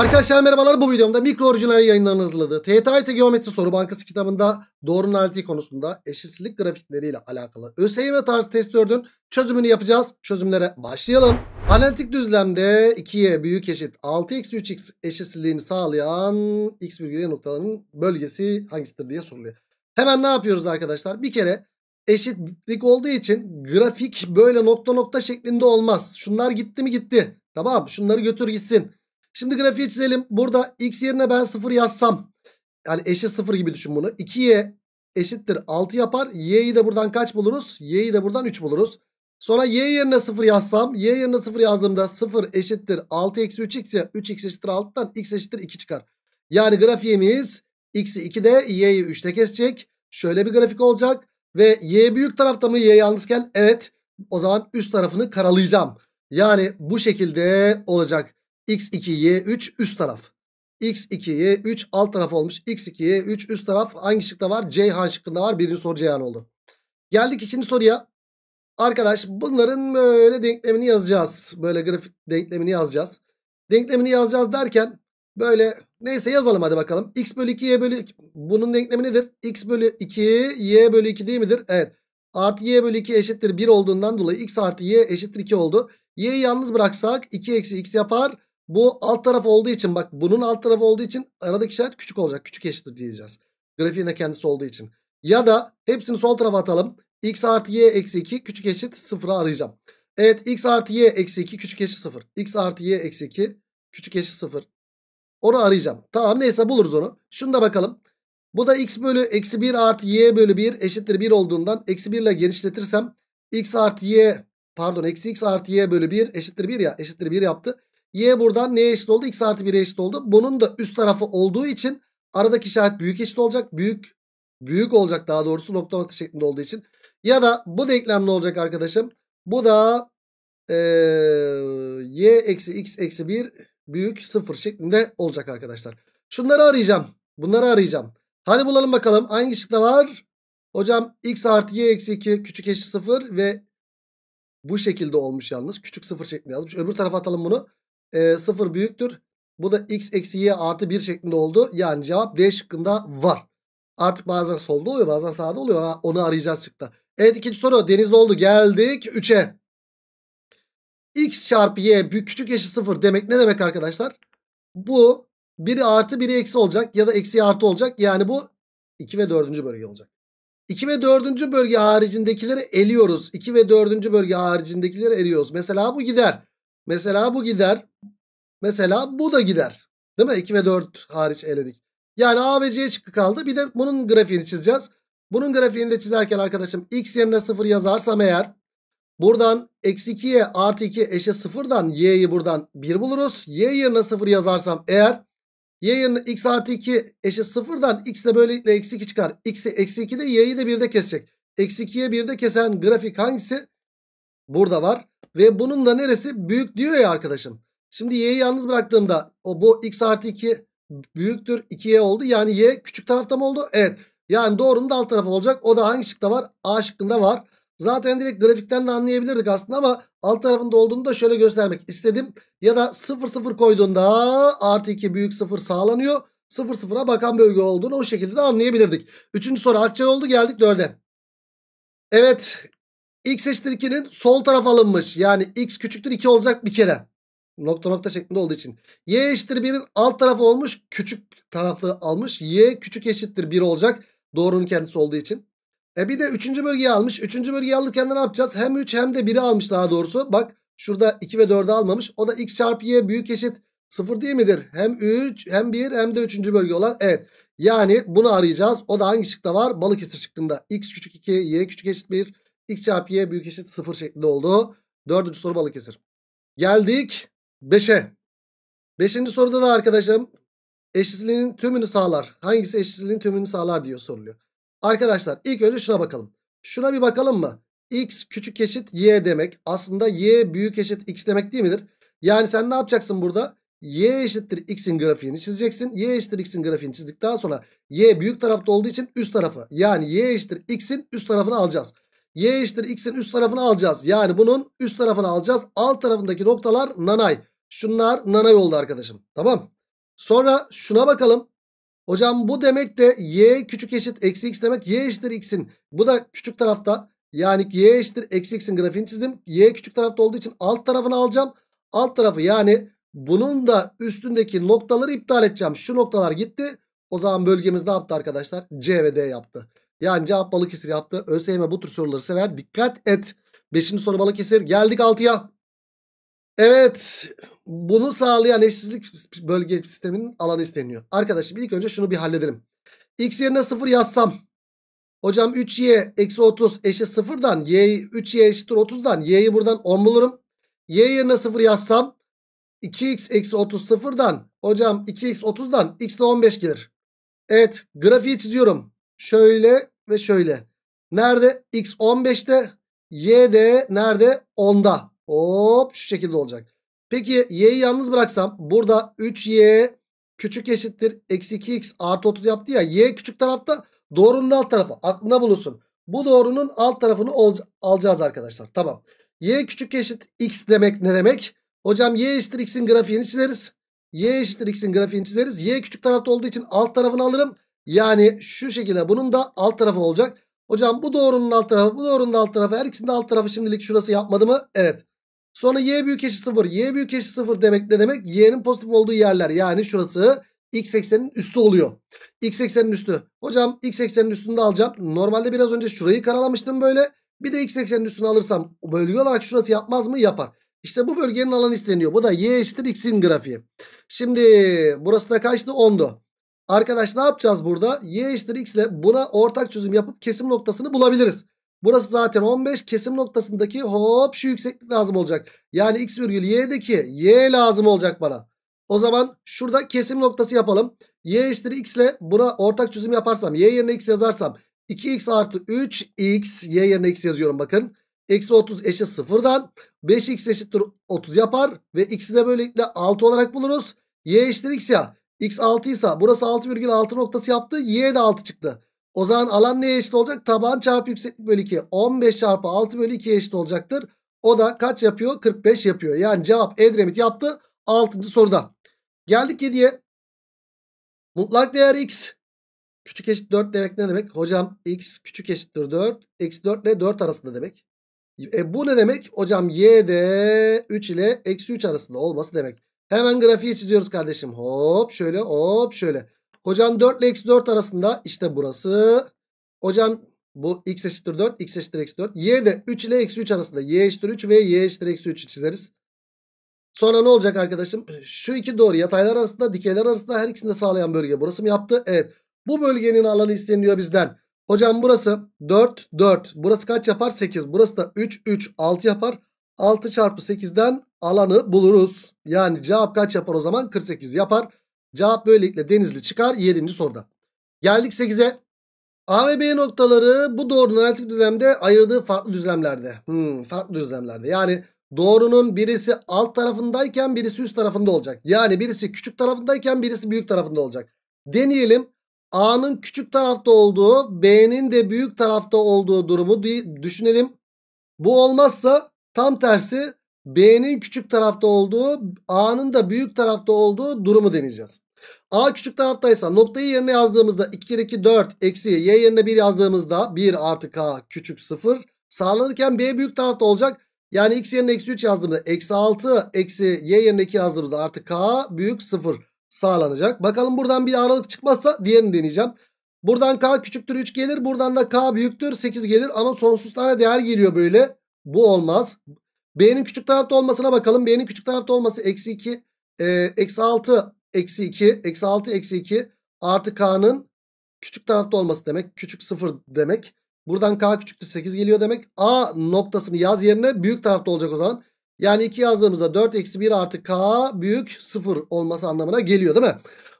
Arkadaşlar merhabalar bu videomda mikro orijinal yayınlarını hazırladığı TTIT Geometri Soru Bankası kitabında doğru analitiği konusunda eşitsizlik grafikleriyle alakalı ÖSYM tarzı test 4'ün çözümünü yapacağız. Çözümlere başlayalım. Analitik düzlemde 2 2'ye büyük eşit 6-3x x eşitsizliğini sağlayan x virgülü noktalarının bölgesi hangisidir diye soruluyor. Hemen ne yapıyoruz arkadaşlar? Bir kere eşitlik olduğu için grafik böyle nokta nokta şeklinde olmaz. Şunlar gitti mi gitti. Tamam şunları götür gitsin. Şimdi grafiği çizelim. Burada x yerine ben 0 yazsam. Yani eşit 0 gibi düşün bunu. 2y eşittir 6 yapar. y'yi de buradan kaç buluruz? y'yi de buradan 3 buluruz. Sonra y yerine 0 yazsam. y yerine 0 yazdığımda 0 eşittir 6 eksi 3x ya. 3x eşittir 6'dan x eşittir 2 çıkar. Yani grafiğimiz x'i 2'de y'yi 3'te kesecek. Şöyle bir grafik olacak. Ve y büyük tarafta mı y yalnızken? Evet. O zaman üst tarafını karalayacağım. Yani bu şekilde olacak x2, y3 üst taraf. x2, y3 alt taraf olmuş. x2, y3 üst taraf hangi şıkta var? Ceyhan şıkkında var. Birinci soru Ceyhan oldu. Geldik ikinci soruya. Arkadaş bunların böyle denklemini yazacağız. Böyle grafik denklemini yazacağız. Denklemini yazacağız derken böyle neyse yazalım hadi bakalım. x bölü 2 y bölü 2. bunun denklemi nedir? x bölü 2 y bölü 2 değil midir? Evet. Artı y bölü 2 eşittir 1 olduğundan dolayı x artı y eşittir 2 oldu. y'yi yalnız bıraksak 2 eksi x yapar. Bu alt taraf olduğu için bak bunun alt tarafı olduğu için aradaki işaret küçük olacak. Küçük eşittir diyeceğiz. Grafiğin de kendisi olduğu için. Ya da hepsini sol tarafa atalım. X artı y eksi 2 küçük eşit 0'a arayacağım. Evet x artı y eksi 2 küçük eşit 0. X artı y eksi 2 küçük eşit 0. Onu arayacağım. Tamam neyse buluruz onu. Şunu da bakalım. Bu da x bölü eksi 1 artı y bölü 1 eşittir 1 olduğundan eksi 1 ile genişletirsem x artı y pardon eksi x artı y bölü 1 eşittir 1 ya eşittir 1 yaptı. Y buradan neye eşit oldu? X artı 1'e eşit oldu. Bunun da üst tarafı olduğu için aradaki işaret büyük eşit olacak. Büyük büyük olacak daha doğrusu nokta nokta şeklinde olduğu için. Ya da bu denklem ne olacak arkadaşım? Bu da e, y eksi x eksi 1 büyük 0 şeklinde olacak arkadaşlar. Şunları arayacağım. Bunları arayacağım. Hadi bulalım bakalım. Hangi şıkta var? Hocam x artı y eksi 2 küçük eşit 0 ve bu şekilde olmuş yalnız. Küçük 0 şeklinde yazmış. Öbür tarafa atalım bunu e, ee, 0 büyüktür. Bu da x eksi y artı 1 şeklinde oldu. Yani cevap D şıkkında var. Artık bazen solda oluyor bazen sağda oluyor. Onu arayacağız çıktı. Evet ikinci soru denizli oldu. Geldik 3'e. x çarpı y küçük eşit 0 demek ne demek arkadaşlar? Bu biri artı biri eksi olacak ya da eksi artı olacak. Yani bu 2 ve 4. bölge olacak. 2 ve 4. bölge haricindekileri eliyoruz. 2 ve 4. bölge haricindekileri eliyoruz. Mesela bu gider. Mesela bu gider. Mesela bu da gider. Değil mi? 2 ve 4 hariç eledik. Yani A ve C çıkkı kaldı. Bir de bunun grafiğini çizeceğiz. Bunun grafiğini de çizerken arkadaşım x yerine 0 yazarsam eğer buradan eksi 2'ye artı 2 eşe 0'dan y'yi buradan 1 buluruz. y yerine 0 yazarsam eğer y yerine x artı 2 eşe 0'dan x de böylelikle eksi 2 çıkar. x'i eksi 2 de y'yi de 1'de kesecek. Eksi 2'ye 1'de kesen grafik hangisi? burada var. Ve bunun da neresi büyük diyor ya arkadaşım. Şimdi y'yi yalnız bıraktığımda o bu x artı 2 büyüktür 2y oldu. Yani y küçük tarafta mı oldu? Evet. Yani doğrunun da alt tarafı olacak. O da hangi şıkta var? A şıkkında var. Zaten direkt grafikten de anlayabilirdik aslında ama alt tarafında olduğunu da şöyle göstermek istedim. Ya da 0 0 koyduğunda artı 2 büyük 0 sağlanıyor. 0 0'a bakan bölge olduğunu o şekilde de anlayabilirdik. Üçüncü soru akçay oldu geldik 4'e. Evet x eşittir 2'nin sol taraf alınmış. Yani x küçüktür 2 olacak bir kere. Nokta nokta şeklinde olduğu için. Y eşittir 1'in alt tarafı olmuş. Küçük taraflı almış. Y küçük eşittir 1 olacak. Doğrunun kendisi olduğu için. E bir de 3. bölgeyi almış. 3. bölgeyi alırken ne yapacağız? Hem 3 hem de 1'i almış daha doğrusu. Bak şurada 2 ve 4'ü almamış. O da x çarpı y büyük eşit 0 değil midir? Hem 3 hem 1 hem de 3. bölge olan. Evet. Yani bunu arayacağız. O da hangi şıkta var? Balıkesir şıkkında. x küçük 2, y küçük eşit 1. X çarpı Y büyük eşit 0 şeklinde oldu. Dördüncü soru Balıkesir. Geldik 5'e. Beşinci soruda da arkadaşım eşitsizliğin tümünü sağlar. Hangisi eşitsizliğin tümünü sağlar diyor soruluyor. Arkadaşlar ilk önce şuna bakalım. Şuna bir bakalım mı? X küçük eşit Y demek. Aslında Y büyük eşit X demek değil midir? Yani sen ne yapacaksın burada? Y eşittir X'in grafiğini çizeceksin. Y eşittir X'in grafiğini çizdikten sonra Y büyük tarafta olduğu için üst tarafı. Yani Y eşittir X'in üst tarafını alacağız y eşittir x'in üst tarafını alacağız. Yani bunun üst tarafını alacağız. Alt tarafındaki noktalar nanay. Şunlar nanay oldu arkadaşım. Tamam. Sonra şuna bakalım. Hocam bu demek de y küçük eşit eksi x demek. Y eşittir x'in. Bu da küçük tarafta. Yani y eşittir eksi x'in grafiğini çizdim. Y küçük tarafta olduğu için alt tarafını alacağım. Alt tarafı yani bunun da üstündeki noktaları iptal edeceğim. Şu noktalar gitti. O zaman bölgemiz ne yaptı arkadaşlar? C ve D yaptı. Yani cevap Balıkesir yaptı. ÖSYM bu tür soruları sever. Dikkat et. Beşinci soru Balıkesir. Geldik altıya. Evet. Bunu sağlayan eşsizlik bölge sisteminin alanı isteniyor. Arkadaşım ilk önce şunu bir halledelim. X yerine 0 yazsam. Hocam 3y eksi 30 eşit 0'dan y 3y eşittir 30'dan y'yi buradan 10 bulurum. y yerine 0 yazsam 2x eksi 30 0'dan hocam 2x 30'dan x 15 gelir. Evet grafiği çiziyorum. Şöyle ve şöyle. Nerede? X 15'te. Y de nerede? 10'da. Hop şu şekilde olacak. Peki y'yi yalnız bıraksam burada 3y küçük eşittir. Eksi 2x artı 30 yaptı ya. Y küçük tarafta doğrunun alt tarafı. Aklına bulunsun. Bu doğrunun alt tarafını alacağız arkadaşlar. Tamam. Y küçük eşit x demek ne demek? Hocam y eşittir x'in grafiğini çizeriz. Y eşittir x'in grafiğini çizeriz. Y küçük tarafta olduğu için alt tarafını alırım. Yani şu şekilde bunun da alt tarafı olacak. Hocam bu doğrunun alt tarafı bu doğrunun alt tarafı her ikisinin alt tarafı şimdilik şurası yapmadı mı? Evet. Sonra y büyük eşit 0. Y büyük eşit 0 demek ne demek? Y'nin pozitif olduğu yerler yani şurası x eksenin üstü oluyor. X eksenin üstü. Hocam x eksenin üstünde alacağım. Normalde biraz önce şurayı karalamıştım böyle. Bir de x eksenin üstünü alırsam bölge olarak şurası yapmaz mı? Yapar. İşte bu bölgenin alanı isteniyor. Bu da y eşittir x'in grafiği. Şimdi burası da kaçtı? 10'du. Arkadaş ne yapacağız burada? Y eşittir x ile buna ortak çözüm yapıp kesim noktasını bulabiliriz. Burası zaten 15 kesim noktasındaki hop şu yükseklik lazım olacak. Yani x virgül y'deki y lazım olacak bana. O zaman şurada kesim noktası yapalım. Y eşittir x ile buna ortak çözüm yaparsam y yerine x yazarsam 2x artı 3x y yerine x yazıyorum bakın. Eksi 30 eşit sıfırdan 5x eşittir 30 yapar ve x'i de böylelikle 6 olarak buluruz. Y eşittir x ya. X 6 ise burası 6 virgül 6 noktası yaptı. Y de 6 çıktı. O zaman alan neye eşit olacak? Taban çarpı yükseklik bölü 2. 15 çarpı 6 bölü 2'ye eşit olacaktır. O da kaç yapıyor? 45 yapıyor. Yani cevap Edremit yaptı. 6. soruda. Geldik 7'ye. Mutlak değer x. Küçük eşit 4 demek ne demek? Hocam x küçük eşittir 4. x 4 ile 4 arasında demek. E bu ne demek? Hocam y de 3 ile eksi 3 arasında olması demek. Hemen grafiği çiziyoruz kardeşim. Hop şöyle hop şöyle. Hocam 4 ile x 4 arasında işte burası. Hocam bu x eşittir 4 x eşittir eksi 4. Y de 3 ile x 3 arasında. Y eşittir 3 ve y eşittir eksi 3 çizeriz. Sonra ne olacak arkadaşım? Şu iki doğru yataylar arasında dikeyler arasında her ikisini de sağlayan bölge. Burası mı yaptı? Evet. Bu bölgenin alanı isteniyor bizden. Hocam burası 4 4. Burası kaç yapar? 8. Burası da 3 3 6 yapar. 6 çarpı 8'den alanı buluruz. Yani cevap kaç yapar o zaman? 48 yapar. Cevap böylelikle Denizli çıkar 7. soruda. Geldik 8'e. A ve B noktaları bu doğrunun analitik düzlemde ayırdığı farklı düzlemlerde. Hmm, farklı düzlemlerde. Yani doğrunun birisi alt tarafındayken birisi üst tarafında olacak. Yani birisi küçük tarafındayken birisi büyük tarafında olacak. Deneyelim. A'nın küçük tarafta olduğu B'nin de büyük tarafta olduğu durumu düşünelim. Bu olmazsa Tam tersi B'nin küçük tarafta olduğu A'nın da büyük tarafta olduğu durumu deneyeceğiz. A küçük taraftaysa noktayı yerine yazdığımızda 2 kere 2 4 eksi Y yerine 1 yazdığımızda 1 artı K küçük 0 sağlanırken B büyük tarafta olacak. Yani X yerine eksi 3 yazdığımızda eksi 6 eksi Y yerine 2 yazdığımızda artı K büyük 0 sağlanacak. Bakalım buradan bir aralık çıkmazsa diğerini deneyeceğim. Buradan K küçüktür 3 gelir buradan da K büyüktür 8 gelir ama sonsuz tane değer geliyor böyle. Bu olmaz. B'nin küçük tarafta olmasına bakalım. B'nin küçük tarafta olması eksi 2. E, eksi 6 eksi 2. Eksi 6 eksi 2. Artı K'nın küçük tarafta olması demek. Küçük 0 demek. Buradan K küçüktür 8 geliyor demek. A noktasını yaz yerine büyük tarafta olacak o zaman. Yani 2 yazdığımızda 4 eksi 1 artı k büyük 0 olması anlamına geliyor değil mi?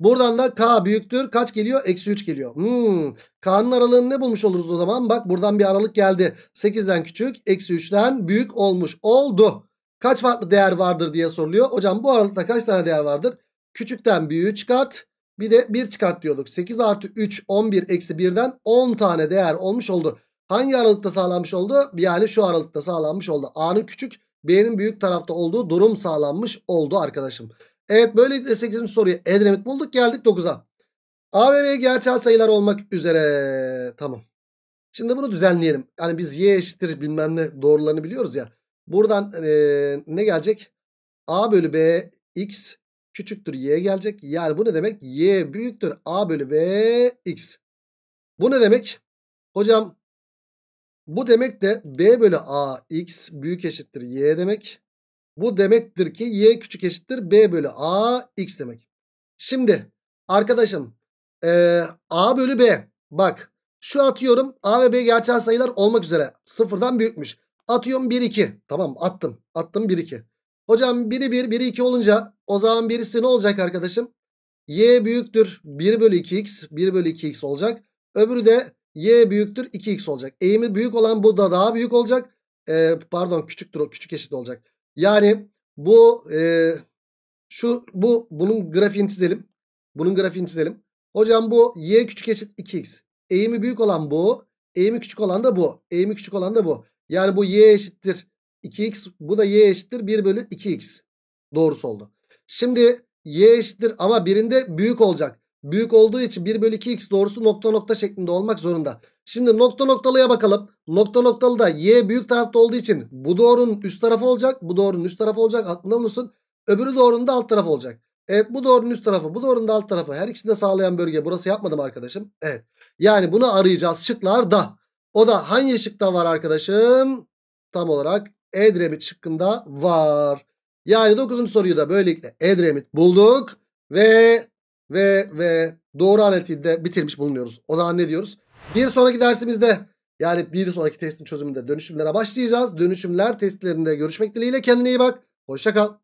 Buradan da k büyüktür. Kaç geliyor? Eksi 3 geliyor. Hmm. K'nın aralığını ne bulmuş oluruz o zaman? Bak buradan bir aralık geldi. 8'den küçük, eksi 3'ten büyük olmuş oldu. Kaç farklı değer vardır diye soruluyor. Hocam bu aralıkta kaç tane değer vardır? Küçükten büyüğü çıkart. Bir de 1 çıkart diyorduk. 8 artı 3, 11 eksi 1'den 10 tane değer olmuş oldu. Hangi aralıkta sağlanmış oldu? Yani şu aralıkta sağlanmış oldu. A'nın küçük, B'nin büyük tarafta olduğu durum sağlanmış oldu arkadaşım. Evet böylelikle 8. soruyu Edremit bulduk geldik 9'a. A ve B gerçel sayılar olmak üzere. Tamam. Şimdi bunu düzenleyelim. Yani biz y eşittir bilmem ne doğrularını biliyoruz ya. Buradan e, ne gelecek? A bölü B x küçüktür y gelecek. Yani bu ne demek? Y büyüktür a bölü B x. Bu ne demek? Hocam bu demek de b bölü a x büyük eşittir y demek. Bu demektir ki y küçük eşittir b bölü a x demek. Şimdi arkadaşım e, a bölü b bak şu atıyorum a ve b gerçel sayılar olmak üzere sıfırdan büyükmüş. Atıyorum 1 2 tamam attım attım 1 2. Hocam 1'i 1 1'i 2 olunca o zaman birisi ne olacak arkadaşım? y büyüktür 1 bölü 2x 1 bölü 2x olacak. Öbürü de y büyüktür 2x olacak. Eğimi büyük olan bu da daha büyük olacak. E, pardon küçüktür o küçük eşit olacak. Yani bu e, şu bu bunun grafiğini çizelim. Bunun grafiğini çizelim. Hocam bu y küçük eşit 2x. Eğimi büyük olan bu. Eğimi küçük olan da bu. Eğimi küçük olan da bu. Yani bu y eşittir 2x. Bu da y eşittir 1 bölü 2x. Doğrusu oldu. Şimdi y eşittir ama birinde büyük olacak. Büyük olduğu için 1 bölü 2x doğrusu nokta nokta şeklinde olmak zorunda. Şimdi nokta noktalıya bakalım. Nokta noktalı da y büyük tarafta olduğu için bu doğrunun üst tarafı olacak. Bu doğrunun üst tarafı olacak. Aklında bulunsun. Öbürü doğrunun da alt tarafı olacak. Evet bu doğrunun üst tarafı bu doğrunun da alt tarafı. Her ikisini de sağlayan bölge burası yapmadım arkadaşım. Evet. Yani bunu arayacağız şıklarda. O da hangi şıkta var arkadaşım? Tam olarak Edremit şıkkında var. Yani 9. soruyu da böylelikle Edremit bulduk. Ve ve ve doğru aletinde bitirmiş bulunuyoruz. O zaman ne diyoruz? Bir sonraki dersimizde yani bir sonraki testin çözümünde dönüşümlere başlayacağız. Dönüşümler testlerinde görüşmek dileğiyle kendine iyi bak. Hoşça kal.